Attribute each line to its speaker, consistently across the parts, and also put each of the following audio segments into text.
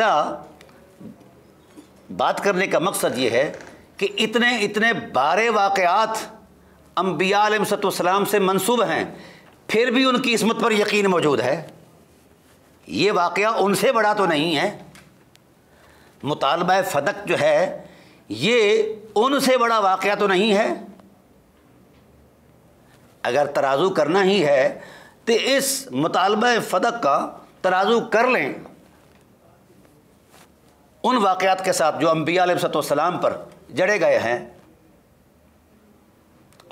Speaker 1: मेरा बात करने का मकसद ये है कि इतने इतने बारे वाक़ात अम्बिया सलाम से मनसूब हैं फिर भी उनकी इसमत पर यकीन मौजूद है ये वाक़ उनसे बड़ा तो नहीं है मुतालबा फदक जो है ये उनसे बड़ा वाक़ तो नहीं है अगर तराजू करना ही है तो इस मुतालबा फदक का तराजू कर लें उन वाक़ात के साथ जो अम्बिया पर जड़े गए हैं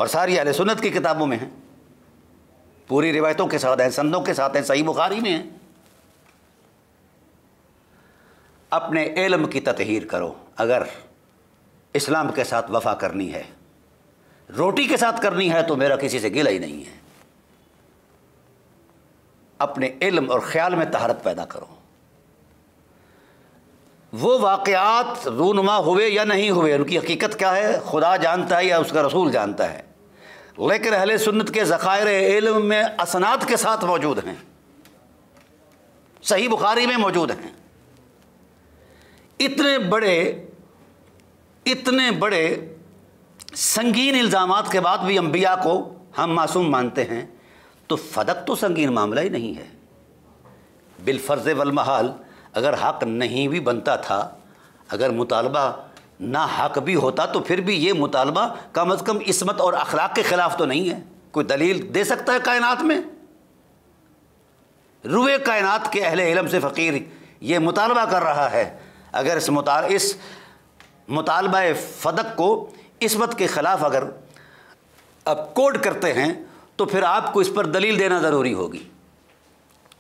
Speaker 1: और सारी अहल सुनत की किताबों में हैं पूरी रिवायतों के साथ हैं संदों के साथ हैं सही बुखारी में हैं अपने इल्म की ततहीर करो अगर इस्लाम के साथ वफा करनी है रोटी के साथ करनी है तो मेरा किसी से गिला ही नहीं है अपने इल्म और ख्याल में तहारत पैदा करो वो वाक़ात रूनमा हुए या नहीं हुए उनकी हकीकत क्या है खुदा जानता है या उसका रसूल जानता है लेकिन अहल सुन्नत के ज़ख़ायर इल्म में असनात के साथ मौजूद हैं सही बुखारी में मौजूद हैं इतने बड़े इतने बड़े संगीन इल्ज़ाम के बाद भी अम्बिया को हम मासूम मानते हैं तो फदक तो संगीन मामला ही नहीं है बिलफर्ज़ वलमहाल अगर हक नहीं भी बनता था अगर मुतालबा ना हक भी होता तो फिर भी ये मुतालबा कम अज़ कम इसमत और अखलाक के ख़िलाफ़ तो नहीं है कोई दलील दे सकता है कायनात में रुए कायनात के अहल इलम से फ़कीर ये मुतालबा कर रहा है अगर इस मुताल इस मुतालबा फदक को इसमत के ख़िलाफ़ अगर अब कोड करते हैं तो फिर आपको इस पर दलील देना ज़रूरी होगी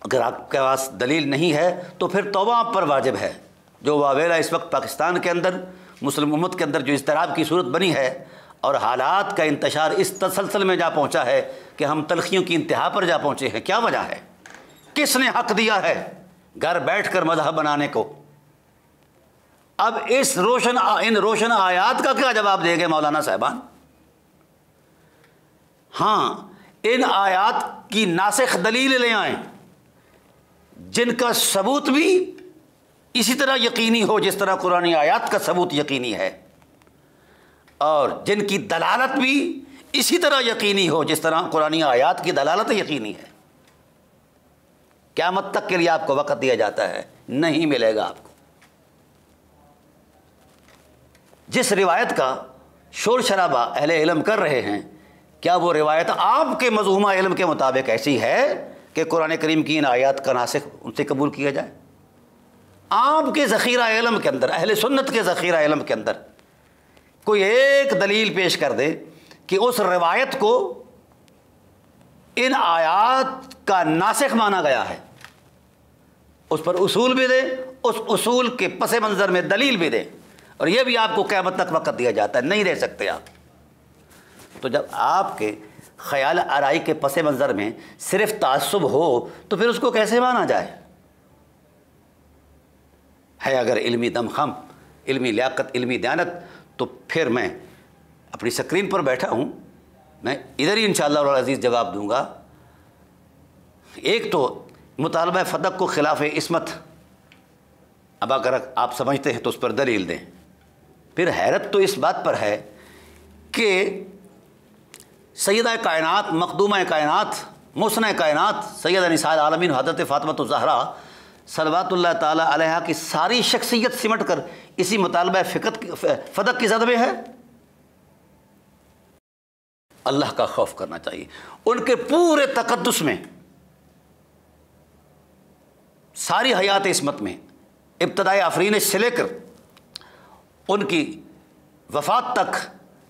Speaker 1: अगर आपके पास दलील नहीं है तो फिर तोबा आप पर वाजिब है जो वावेला इस वक्त पाकिस्तान के अंदर मुस्लिम उम्मत के अंदर जो इसतराब की सूरत बनी है और हालात का इंतशार इस तसलसल में जा पहुँचा है कि हम तलखियों की इंतहा पर जा पहुँचे हैं क्या वजह है किसने हक दिया है घर बैठ कर मजहब बनाने को अब इस रोशन इन रोशन आयात का क्या जवाब देंगे मौलाना साहबान हाँ इन आयात की नासिक दलील ले आएँ जिनका सबूत भी इसी तरह यकीनी हो जिस तरह कुरानी आयात का सबूत यकीनी है और जिनकी दलालत भी इसी तरह यकीनी हो जिस तरह कुरानी आयात की दलालत यकीनी है क्यामत तक के लिए आपको वक्त दिया जाता है नहीं मिलेगा आपको जिस रिवायत का शोर शराबा अहले इलम कर रहे हैं क्या वो रिवायत आपके मजहूमा इलम के मुताबिक ऐसी है कि कुरान करीम की इन आयात का नासिक उनसे कबूल किया जाए आपके ज़ख़ीरा इलम के अंदर अहल सुन्नत के ज़ख़ीरा इलम के अंदर कोई एक दलील पेश कर दे कि उस रिवायत को इन आयात का नासिक माना गया है उस पर उसूल भी दें उस उसूल के पस मंज़र में दलील भी दें और यह भी आपको क्या तक वक़्त दिया जाता है नहीं रह सकते आप तो जब आपके ख्याल आरई के पस मंज़र में सिर्फ तसब हो तो फिर उसको कैसे माना जाए है अगर इल्मी दमखम इल्मी लियाकत इल्मी दयानत तो फिर मैं अपनी स्क्रीन पर बैठा हूँ मैं इधर ही इन अज़ीज़ जवाब दूँगा एक तो मुतालबा फदक को खिलाफ इसमत अब अगर आप समझते हैं तो उस पर दलील दें फिर हैरत तो इस बात पर है कि सैद कायनत मखदूम कायनत मुसन कायनत सैद निसाद आलमिन हजरत फ़ातमत ज़हरा सलवातल तह की सारी शख्सियत सिमट कर इसी मुतालब फ़िकत फ़दक की जद में है अल्लाह का खौफ करना चाहिए उनके पूरे तकदस में सारी हयात इसमत में इब्तदाई आफरीन से लेकर उनकी वफात तक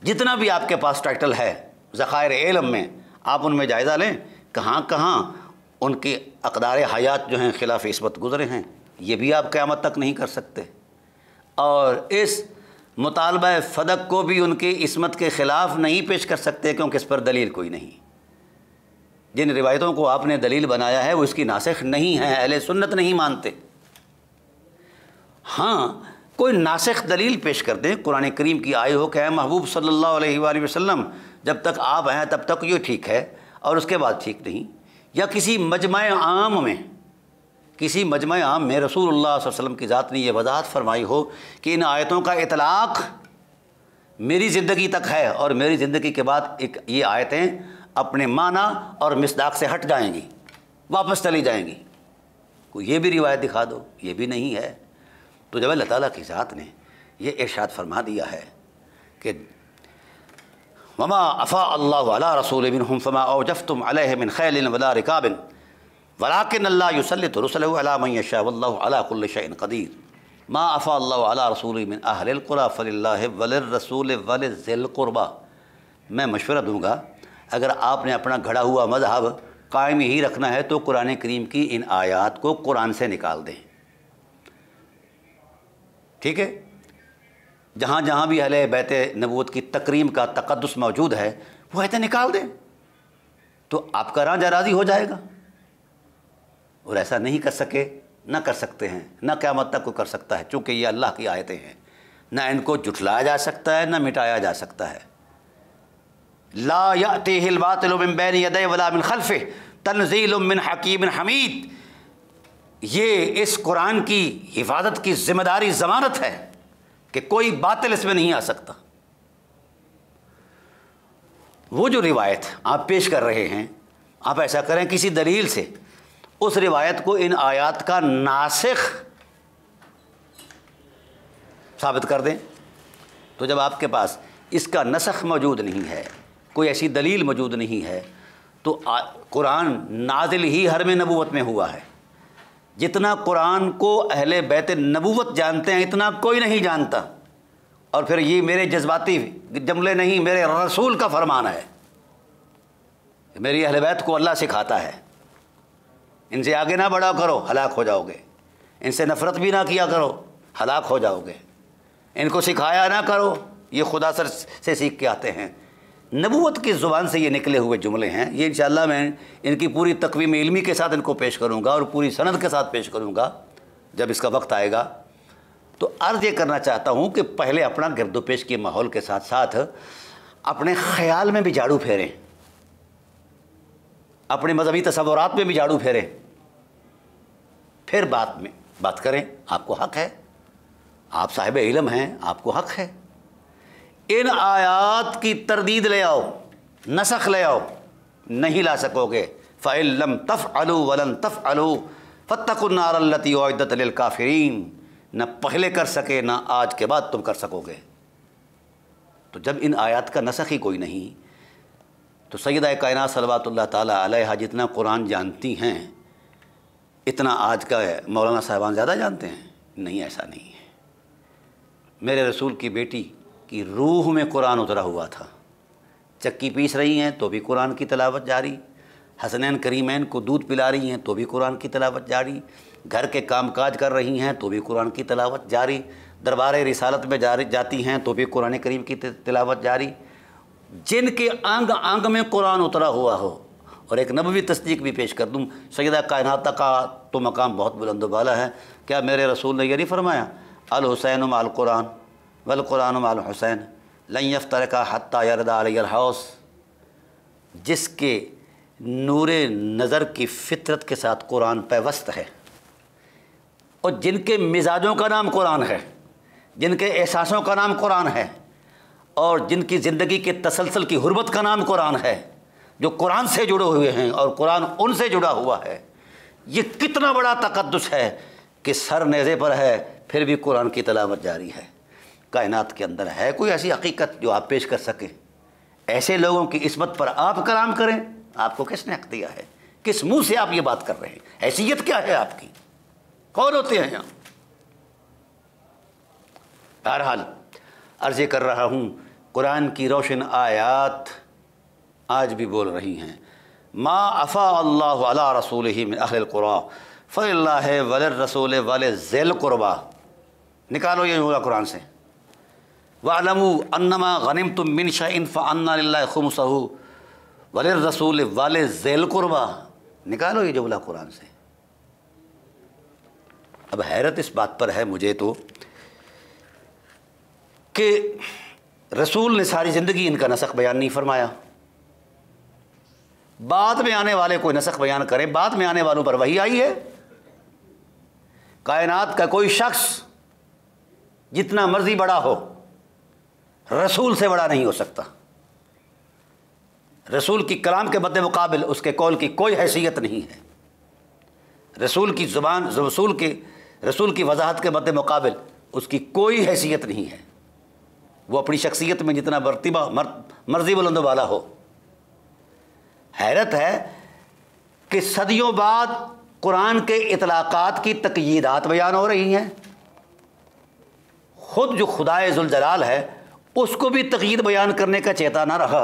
Speaker 1: जितना भी आपके पास टाइटल है ज़ख़ायर इलम में आप उनमें जायज़ा लें कहाँ कहाँ उनके अकदार हयात जो हैं खिलाफ इसबत गुज़रे हैं ये भी आप क़्यामत तक नहीं कर सकते और इस मुतालबा फदक को भी उनकी इसमत के ख़िलाफ़ नहीं पेश कर सकते क्योंकि इस पर दलील कोई नहीं जिन रिवायतों को आपने दलील बनाया है वो इसकी नासिक नहीं है अहल सुन्नत नहीं मानते हाँ कोई नासख दलील पेश कर दें कुरान करीम की आय हो क्या महबूब सल्ला अलैहि जब तक आप हैं तब तक ये ठीक है और उसके बाद ठीक नहीं या किसी मजमा आम में किसी मजमा आम में रसूल वसम की ज़ात ने यह वजाहत फरमाई हो कि इन आयतों का इतलाक़ मेरी ज़िंदगी तक है और मेरी ज़िंदगी के बाद एक ये आयतें अपने माना और मिसदाक से हट जाएंगी वापस चली जाएंगी को ये भी रिवायत दिखा दो ये भी नहीं है तो जब अल्लाह ताली की ज़ात ने यह इर्शाद फरमा दिया है कि वमा अफ़ा अल्ला रसूल बिन हम फमा औजफ़ अलहमिन खैल वला रिकाबिन वलाकिन अल्लाह युसलत रसलमैशा वल्लाशन कदीर मा अफ़ा अल्ला रसूल बिन अहलकुरा फ़ल्ला वलरसूल वलकुरबा मैं मशवरा दूँगा अगर आपने अपना घड़ा हुआ मजहब कायम ही रखना है तो कुरान करीम की इन आयात को कुरान से निकाल दें ठीक है जहाँ जहाँ भी अहल बैत नबूत की तकरीम का तकदस मौजूद है वो ऐसे निकाल दें तो आपका राजा राज़ी हो जाएगा और ऐसा नहीं कर सके ना कर सकते हैं ना क़्यामत तक को कर सकता है चूँकि ये अल्लाह की आयतें हैं ना इनको जुटलाया जा सकता है ना मिटाया जा सकता है ला या तेहिल बैन वलामिन खलफ़ तनजीलमिन हकीम हमीद ये इस कुरान की हिफाजत की ज़िम्मेदारी ज़मानत है कि कोई बातिल इसमें नहीं आ सकता वो जो रिवायत आप पेश कर रहे हैं आप ऐसा करें किसी दलील से उस रिवायत को इन आयात का नासिख साबित कर दें तो जब आपके पास इसका नसख मौजूद नहीं है कोई ऐसी दलील मौजूद नहीं है तो कुरान नाजिल ही हर में नबूत में हुआ है जितना कुरान को अहले बैत नबूवत जानते हैं इतना कोई नहीं जानता और फिर ये मेरे जज्बाती जमले नहीं मेरे रसूल का फरमान है मेरी अहल बैत को अल्लाह सिखाता है इनसे आगे ना बढ़ा करो हलाक हो जाओगे इनसे नफ़रत भी ना किया करो हलाक हो जाओगे इनको सिखाया ना करो ये खुदा सर से सीख के आते हैं नबूत की ज़ुबान से ये निकले हुए जुमले हैं ये इन मैं इनकी पूरी तकवीम इलमी के साथ इनको पेश करूँगा और पूरी सनद के साथ पेश करूँगा जब इसका वक्त आएगा तो अर्ज़ ये करना चाहता हूँ कि पहले अपना गिरदोपेश के माहौल के साथ साथ अपने ख्याल में भी झाड़ू फेरें अपने मजहबी तस्वरत में भी झाड़ू फेरें फिर बात में बात करें आपको हक है आप साहिब इलम हैं आपको हक है इन आयात की तरदीद ले आओ नसख ले आओ नहीं ला सकोगे फ़ैलम तफ़ अलू वलन तफ़ अलू फ़तकुन्नारती काफरीन न पहले कर सके ना आज के बाद तुम कर सकोगे तो जब इन आयात का नसख ही कोई नहीं तो सैदा कायन सलवात तह जितना कुरान जानती हैं इतना आज का मौलाना साहबान ज़्यादा जानते हैं नहीं ऐसा नहीं है मेरे रसूल की बेटी कि रूह में कुरान उतरा हुआ था चक्की पीस रही हैं तो भी कुरान की तलावत जारी हसनैन करीमैन को दूध पिला रही हैं तो भी कुरान की तलावत जारी घर के कामकाज कर रही हैं तो भी कुरान की तलावत जारी दरबार रिसालत में जारी जाती हैं तो भी कुरान करीम की तलावत जारी जिनके अंग अंग में कुरान उतरा हुआ हो और एक नबवी तस्दीक भी पेश कर दूँ सैदा कायनात का तो मकाम बहुत बुलंदबाला है क्या मेरे रसूल ने यह नहीं फरमाया अल हुसैन अल कुरान वल कुरान हुसैन लयफ़ तरका हती हौस जिसके नूर नज़र की फ़ितरत के साथ कुरान पैवस्त है और जिनके मिजाजों का नाम कुरान है जिनके एहसासों का नाम कुरान है और जिनकी ज़िंदगी के तसलसल की हरबत का नाम कुरान है जो कुरान से जुड़े हुए हैं और कुरान उनसे जुड़ा हुआ है ये कितना बड़ा तकदस है कि सर नेज़े पर है फिर भी कुरान की तलावत जारी है कायनात के अंदर है कोई ऐसी हकीकत जो आप पेश कर सकें ऐसे लोगों की इसमत पर आप कलाम करें आपको किसने हक दिया है किस मुंह से आप ये बात कर रहे हैं हैसियत क्या है आपकी कौन होते हैं आप बहरहाल अर्ज़ कर रहा हूँ कुरान की रोशन आयात आज भी बोल रही हैं माँ अफ़ा अल्लाह अला रसूल ही में अहल कुरा फ़ल वल रसूल वाल जैल कुरबा निकालो ये यूला कुरान से वालमू अन्नमा गनिम तुम मिन शाइन फ़न्ना खुमसहू वले रसूल वाले जैल कुरबा निकालो ये जबला कुरान से अब हैरत इस बात पर है मुझे तो कि रसूल ने सारी ज़िंदगी इनका नसक बयान नहीं फरमाया बाद में आने वाले कोई नसक बयान करें बाद में आने वालों पर वही आई है कायनात का कोई शख्स जितना मर्ज़ी बड़ा हो रसूल से बड़ा नहीं हो सकता रसूल की कलाम के बद मुकाबल उसके कौल की कोई हैसियत नहीं है रसूल की ज़ुबान रसूल के रसूल की वजाहत के बद मुकाबल उसकी कोई हैसियत नहीं है वो अपनी शख्सियत में जितना बरतीबा मर, मर्जी बुलंद वाला हो हैरत है कि सदियों बाद कुरान के इतलाक़ात की तकयीदात बयान हो रही हैं खुद जो खुदाए जुलजलाल है उसको भी तकीद बयान करने का चेता ना रहा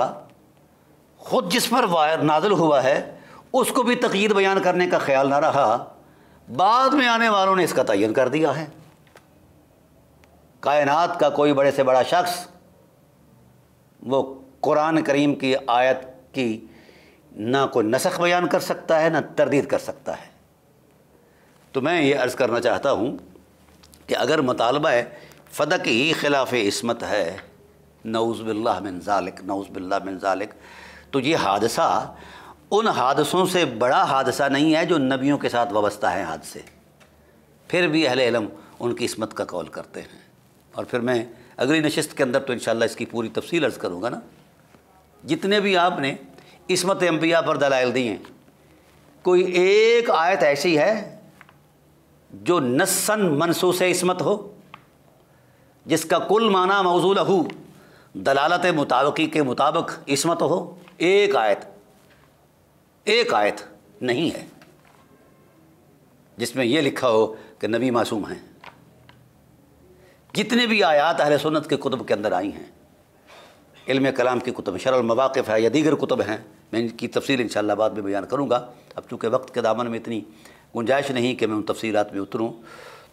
Speaker 1: खुद जिस पर वायर नाजल हुआ है उसको भी तकीद बयान करने का ख्याल ना रहा बाद में आने वालों ने इसका तयन कर दिया है कायनात का कोई बड़े से बड़ा शख्स वो कुरान करीम की आयत की ना कोई नसख बयान कर सकता है ना तरदीद कर सकता है तो मैं ये अर्ज़ करना चाहता हूँ कि अगर मुतालबा फ़दक ही खिलाफ इसमत है नौज़बिल्ला मिन ज़ालिक नौज़बिल्ला मिन ज़ालिक तो ये हादसा उन हादसों से बड़ा हादसा नहीं है जो नबियों के साथ वाबस्ता है हादसे फिर भी अहल इलम उनकी इसमत का कौल करते हैं और फिर मैं अगली नशस्त के अंदर तो इन इसकी पूरी तफसील अर्ज़ करूँगा ना जितने भी आपने इसमत अम्बिया पर दलाइल दी हैं कोई एक आयत ऐसी है जो नस्सन मनसूस इसमत हो जिसका कुल माना मौजूल हूँ दलालत मुताबकी के मुताबिक इसमत हो एक आयत एक आयत नहीं है जिसमें यह लिखा हो कि नबी मासूम हैं जितने भी आयात अहल सुन्नत के कुतुब के अंदर आई हैं इल्म कलाम की कुतुब शरमवाक़ है या दीगर कुतुब हैं मैं इनकी तफसील इन बाद में बयान करूँगा अब चूँकि वक्त के दामन में इतनी गुंजाइश नहीं कि मैं उन तफसीत में उतरूँ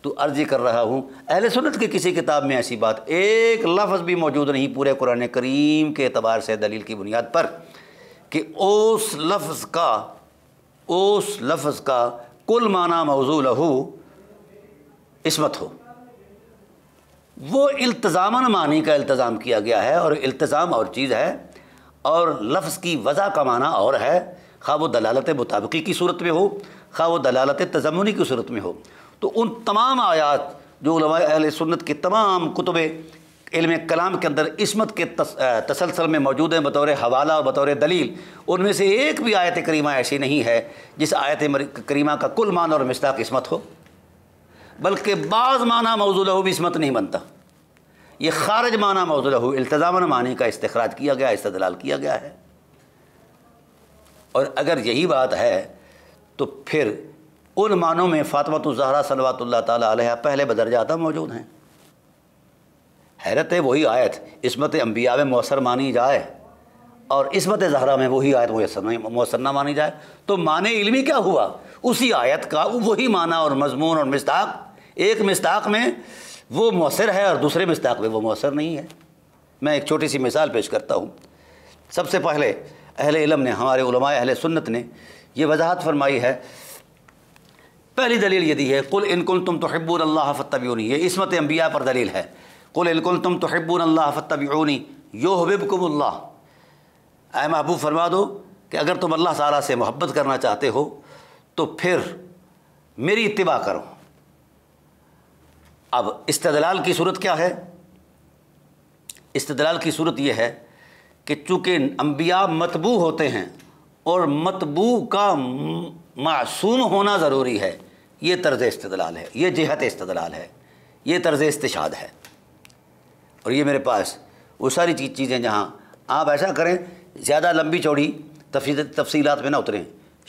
Speaker 1: तो अर्जी कर रहा हूँ अहल सुनत की किसी किताब में ऐसी बात एक लफ्ज़ भी मौजूद नहीं पूरे कुरान करीम के अतबार से दलील की बुनियाद पर कि उस लफ्ज़ का उस लफ्ज़ का कुल माना मौजू लहू इसमत हो वो इल्तज़ामन मानी का इल्तज़ाम किया गया है और इल्तज़ाम और चीज़ है और लफ्ज़ की वजह का माना और है खा वो दलालत मुताबकी की सूरत में हो खा वो दलालत तजमनी की सूरत में हो तो उन तमाम आयात जो अहल सुन्नत की तमाम कुतुब इल्म कलाम के अंदर इसमत के तस, तसलसल में मौजूद हैं बतौर हवाला और बतौर दलील उनमें से एक भी आयत करीमा ऐसी नहीं है जिस आयत करीमा का कुल मान और मश्ताक इसमत हो बल्कि बाज़ माना मौजूद भी इसमत नहीं बनता ये खारज माना मौजूद हो अल्तजामन मानी का इस्तराज किया गया इस्तलाल किया गया है और अगर यही बात है तो फिर उन मानों में फ़ातमत ज़हरा सलवात तह पहले बदर जाता मौजूद हैं हैरत है वही आयत इसमत अम्बिया में मौसर मानी जाए और इसमत जहरा में वही आयत मैसर मौसर ना मानी जाए तो मान इलमी क्या हुआ उसी आयत का वही माना और मजमून और मस्ताक एक मस्ताक में वो मौसर है और दूसरे मस्ताक में वो मौसर नहीं है मैं एक छोटी सी मिसाल पेश करता हूँ सबसे पहले अहल इलम ने हमारे अहल सुन्नत ने यह वजाहत फरमाई है पहली दलील ये दी है कुल इनकुल तुम तोहब्बून अल्लाह फ़तबी ये इसमत अम्बिया पर दलील है कुल इनकुल तुम तोहब्बून अल्लाह फ़तबीनी यो हबिबकुमल्ला ए महबूब फरमा दो कि अगर तुम अल्लाह ताला से मोहब्बत करना चाहते हो तो फिर मेरी इतबा करो अब इस्तलाल की सूरत क्या है इस्तलाल की सूरत यह है कि चूँकि अम्बिया मतबू होते हैं और मतबू का मासूम होना ज़रूरी है ये तर्ज इस्तलाल है ये जहत इस्तलाल है ये तर्ज इस्ताद है और ये मेरे पास वो सारी चीज़ चीज़ें जहाँ आप ऐसा करें ज़्यादा लंबी चौड़ी तफसीत में ना उतरें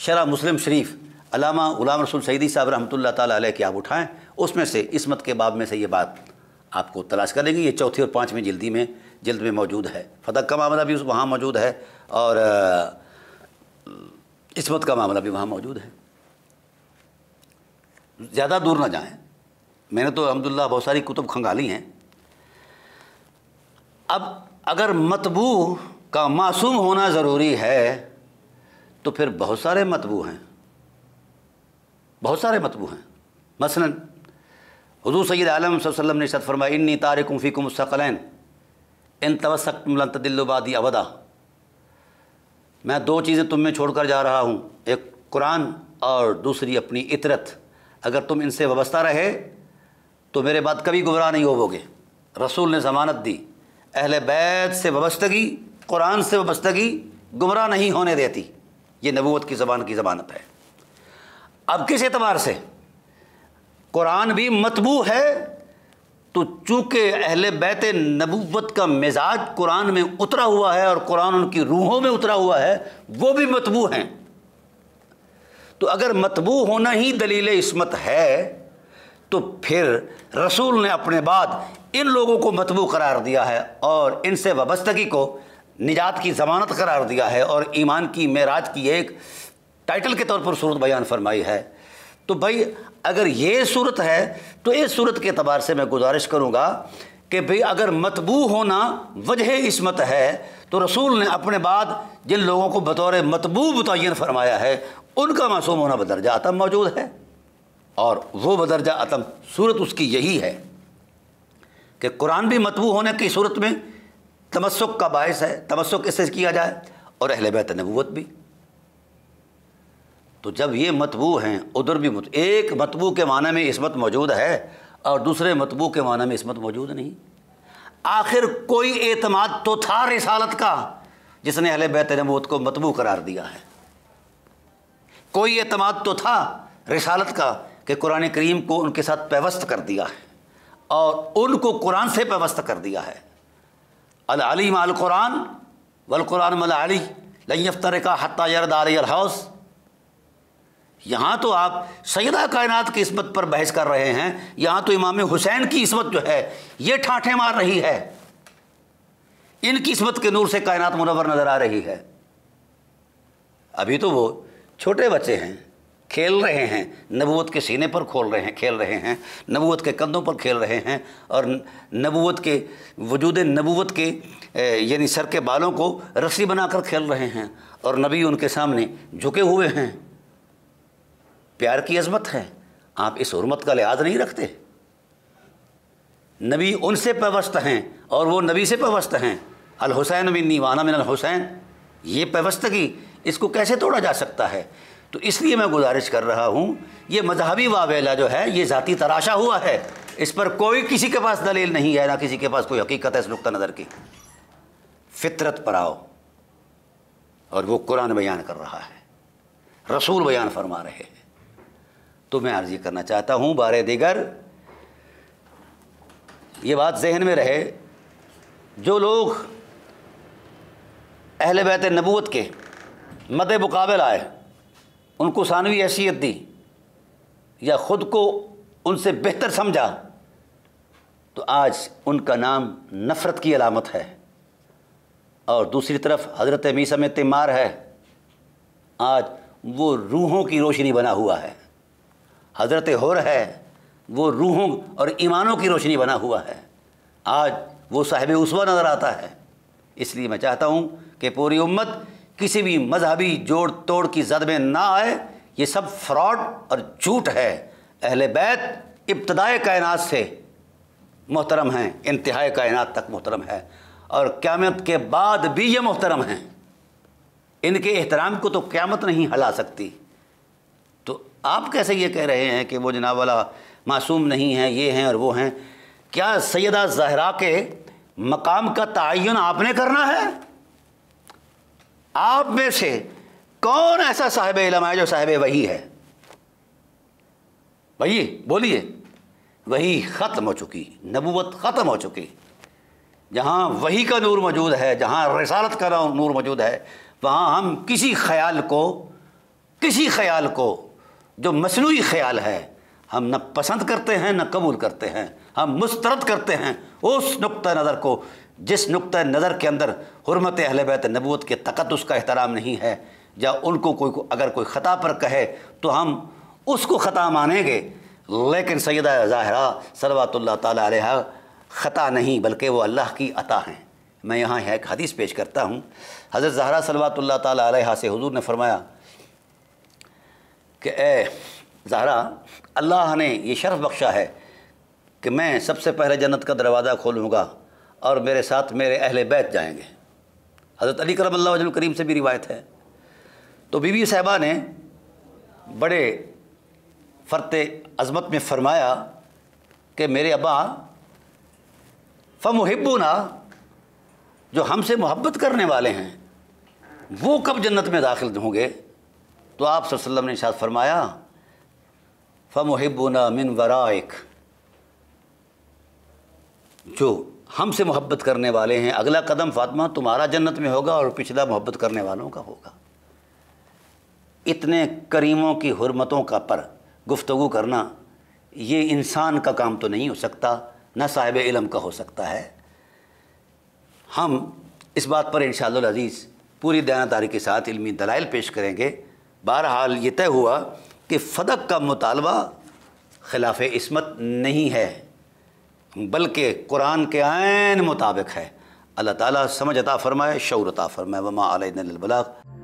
Speaker 1: शरा मुस्लिम शरीफ अलामा गुलाम रसूल सईदी साहब रहमत ताल आप उठाएँ उसमें से इसमत के बाब में से ये बात आपको तलाश करेंगे ये चौथी और पाँचवीं जल्दी में जल्द में मौजूद है फतक का मामला भी उस वहाँ मौजूद है और आ, इसमत का मामला भी वहाँ मौजूद है ज़्यादा दूर ना जाएं मैंने तो अलहमदिल्ला बहुत सारी कुतुब खंगाली हैं अब अगर मतबू का मासूम होना ज़रूरी है तो फिर बहुत सारे मतबू हैं बहुत सारे मतबू हैं मसलन हजू सैद आलम वसल्लम ने शत फरमा इन्नी तारिकुम फ़ीकुम सकलैन इन तवसक तदिल्लुबादी अवदा मैं दो चीज़ें तुम में छोड़कर जा रहा हूँ एक कुरान और दूसरी अपनी इतरत अगर तुम इनसे वाबस्ता रहे तो मेरे बाद कभी गुमराह नहीं होवोगे रसूल ने ज़मानत दी अहल बैत से वाबस्तगी कुरान से वाबस्तगी गुमराह नहीं होने देती ये नबूत की ज़बान की ज़मानत है अब किस एतबार से कुरान भी मतबू है तो चूँकि अहल बैत नबूत का मिजाज कुरान में उतरा हुआ है और कुरान उनकी रूहों में उतरा हुआ है वो भी मतबू हैं तो अगर मतबू होना ही दलील इसमत है तो फिर रसूल ने अपने बाद इन लोगों को मतबू करार दिया है और इनसे वाबस्तगी को निजात की ज़मानत करार दिया है और ईमान की मेराज की एक टाइटल के तौर पर सूरत बयान फरमाई है तो भाई अगर ये सूरत है तो इस सूरत के अतबार से मैं गुजारिश करूँगा कि भाई अगर मतबू होना वजह इसमत है तो रसूल ने अपने बाद जिन लोगों को बतौर मतबू मुतन फरमाया है उनका मासूम होना बदरजा आतम मौजूद है और वो बदरजा आतम सूरत उसकी यही है कि कुरान भी मतबू होने की सूरत में तमस्क का बायस है तमस्क इससे किया जाए और अहल बैत नबूत भी तो जब ये मतबू हैं उधर भी मत एक मतबू के माना में इसमत मौजूद है और दूसरे मतबू के माना में इसमत मौजूद नहीं आखिर कोई एतमाद तो था रिसालत का जिसने अहले बैत नमूद को मतबू करार दिया है कोई एतमाद तो था रिसालत का कि कुरान करीम को उनके साथ पेवस्त कर दिया है और उनको कुरान से पेवस्त कर दिया है अलीम अलकुरान कुरान मल अली लयफ्तर का हत्या यरदार हौस यहाँ तो आप सैदा कायनात की इसमत पर बहस कर रहे हैं यहाँ तो इमाम हुसैन की इसमत जो है ये ठाठे मार रही है इनकी इसमत के नूर से कायनात मुनवर नज़र आ रही है अभी तो वो छोटे बच्चे हैं खेल रहे हैं नबूत के सीने पर खोल रहे हैं खेल रहे हैं नबूत के कंधों पर खेल रहे हैं और नबूत के वजूद नबूत के यानी सर के बालों को रस्सी बनाकर खेल रहे हैं और नबी उनके सामने झुके हुए हैं प्यार की अजमत है आप इस हरमत का लिहाज नहीं रखते नबी उनसे पेवस्त हैं और वो नबी से पेवस्त हैं अल हुसैन बिन नीवाना मिन अल हुसैन ये पेवस्तगी इसको कैसे तोड़ा जा सकता है तो इसलिए मैं गुजारिश कर रहा हूँ ये मजहबी वावेला जो है ये ज़ाती तराशा हुआ है इस पर कोई किसी के पास दलील नहीं है ना किसी के पास कोई हकीकत है इस नुक़ नज़र की फितरत पर आओ और वो कुरान बयान कर रहा है रसूल बयान फरमा रहे हैं तो मैं अर्जी करना चाहता हूँ बार दिगर ये बात जहन में रहे जो लोग अहल बैत नबूत के मद मुकाबल आए उनको सानवी हैसियत दी या ख़ुद को उनसे बेहतर समझा तो आज उनका नाम नफ़रत की अलामत है और दूसरी तरफ हज़रत मीसा में तिमार है आज वो रूहों की रोशनी बना हुआ है हजरत होर है वो रूहों और ईमानों की रोशनी बना हुआ है आज वो साहिब उसवा नज़र आता है इसलिए मैं चाहता हूँ कि पूरी उम्मत किसी भी मजहबी जोड़ तोड़ की जद में ना आए ये सब फ्रॉड और झूठ है अहल बैत इब्तदाए कायनात से मोहतरम हैं इंतहा कायनात तक मोहतरम है और क़्यामत के बाद भी ये मोहतरम हैं इनके एहतराम को तो क़्यामत नहीं हला सकती आप कैसे ये कह रहे हैं कि वो जनाब वाला मासूम नहीं है ये हैं और वो हैं क्या सैदा जहरा के मकाम का तयन आपने करना है आप में से कौन ऐसा साहिब इलम है जो साहिब वही है वही बोलिए वही ख़त्म हो चुकी नबूत ख़त्म हो चुकी जहाँ वही का नूर मौजूद है जहाँ रसालत का नूर मौजूद है वहाँ हम किसी ख्याल को किसी ख्याल को जो मसनू ख्याल है हम न पसंद करते हैं न कबूल करते हैं हम मुस्तरद करते हैं उस नुक़ नज़र को जिस नुक़ नज़र के अंदर हरमत अहल बैत नबूत के तकत उसका एहतराम नहीं है या उनको कोई अगर कोई ख़ता पर कहे तो हम उसको ख़ता मानेंगे लेकिन सैद ज़ाहरा सलवातुल्ला तह ख़ता नहीं बल्कि वो अल्लाह की अता हैं मैं यहाँ एक हदीस पेश करता हूँ हज़रत ज़हरा सलवातुल्ला तह से हजूर ने फरमाया कि ए जहरा अल्लाह ने ये शर्फ बख्शा है कि मैं सबसे पहले जन्नत का दरवाज़ा खोलूँगा और मेरे साथ मेरे अहल बैत जाएंगे हज़रत अली करम अल्लाह करीम से भी रिवायत है तो बीबी साहबा ने बड़े फ़र्त अजमत में फ़रमाया कि मेरे अबा ना जो हमसे मोहब्बत करने वाले हैं वो कब जन्नत में दाखिल होंगे तो आप वसल्लम ने शाद फरमाया फ़महबना मिन वराइक जो हमसे मोहब्बत करने वाले हैं अगला कदम फातमा तुम्हारा जन्नत में होगा और पिछला मोहब्बत करने वालों का होगा इतने करीमों की हरमतों का पर गुफ्तु करना ये इंसान का काम तो नहीं हो सकता ना साहिब इलम का हो सकता है हम इस बात पर इन शज़ीज़ पूरी दयादारी के साथ इलमी दलाइल पेश करेंगे बहरहाल ये तय हुआ कि फदक का मुतालबा खिलाफ इसमत नहीं है बल्कि कुरान के आन मुताबिक है अल्लाह ताला समझ अता फ़रमाए शौर अता फ़रमाए वमा अलबलाग